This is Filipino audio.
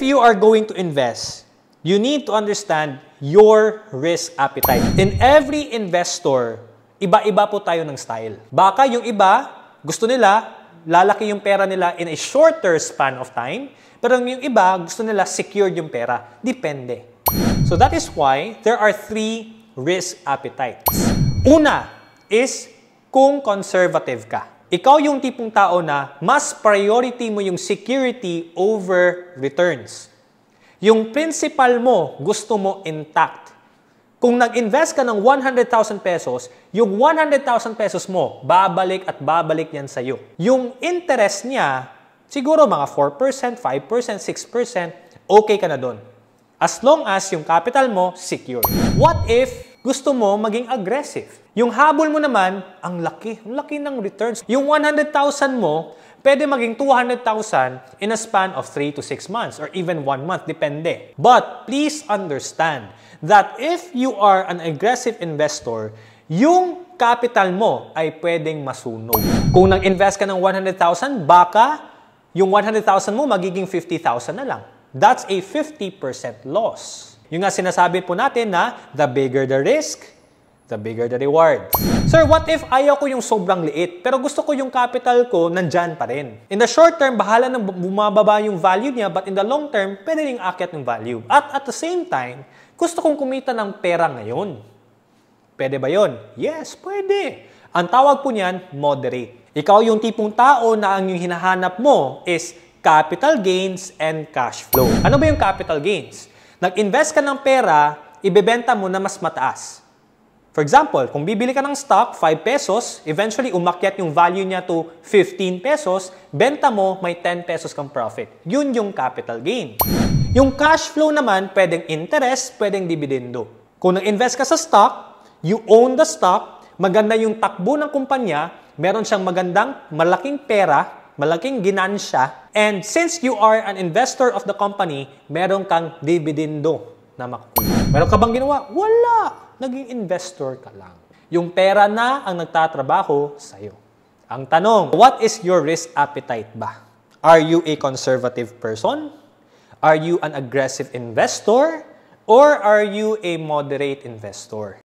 If you are going to invest, you need to understand your risk appetite. In every investor, iba-iba po tayo ng style. Baka yung iba, gusto nila, lalaki yung pera nila in a shorter span of time, pero yung iba, gusto nila secured yung pera. Depende. So that is why there are three risk appetites. Una is kung conservative ka. Ikaw yung tipong tao na mas priority mo yung security over returns. Yung principal mo, gusto mo intact. Kung nag-invest ka ng 100,000 pesos, yung 100,000 pesos mo, babalik at babalik yan sa'yo. Yung interest niya, siguro mga 4%, 5%, 6%, okay ka na doon. As long as yung capital mo secure. What if gusto mo maging aggressive? Yung habol mo naman, ang laki. Ang laki ng returns. Yung 100,000 mo, pwede maging 200,000 in a span of 3 to 6 months or even 1 month, depende. But please understand that if you are an aggressive investor, yung capital mo ay pwedeng masunog. Kung nang invest ka ng 100,000, baka yung 100,000 mo magiging 50,000 na lang. That's a 50% loss. Yung nga sinasabi po natin na the bigger the risk, the bigger the reward. Sir, what if ayaw ko yung sobrang liit, pero gusto ko yung capital ko nandyan pa rin? In the short term, bahala nang bumababa yung value niya, but in the long term, pwede rin akyat ng value. At at the same time, gusto kong kumita ng pera ngayon. Pwede ba yon? Yes, pwede. Ang tawag po niyan, moderate. Ikaw yung tipong tao na ang yung hinahanap mo is capital gains and cash flow. Ano ba yung capital gains? Nag-invest ka ng pera, ibebenta mo na mas mataas. For example, kung bibili ka ng stock, 5 pesos, eventually umakyat yung value niya to 15 pesos, benta mo, may 10 pesos kang profit. Yun yung capital gain. Yung cash flow naman, pwedeng interest, pwedeng dividendo. Kung nag-invest ka sa stock, you own the stock, maganda yung takbo ng kumpanya, meron siyang magandang malaking pera, malaking ginansya, and since you are an investor of the company, meron kang dividendo na makukuha. Meron ka bang ginawa? Wala! Naging investor ka lang. Yung pera na ang nagtatrabaho sa'yo. Ang tanong, what is your risk appetite ba? Are you a conservative person? Are you an aggressive investor? Or are you a moderate investor?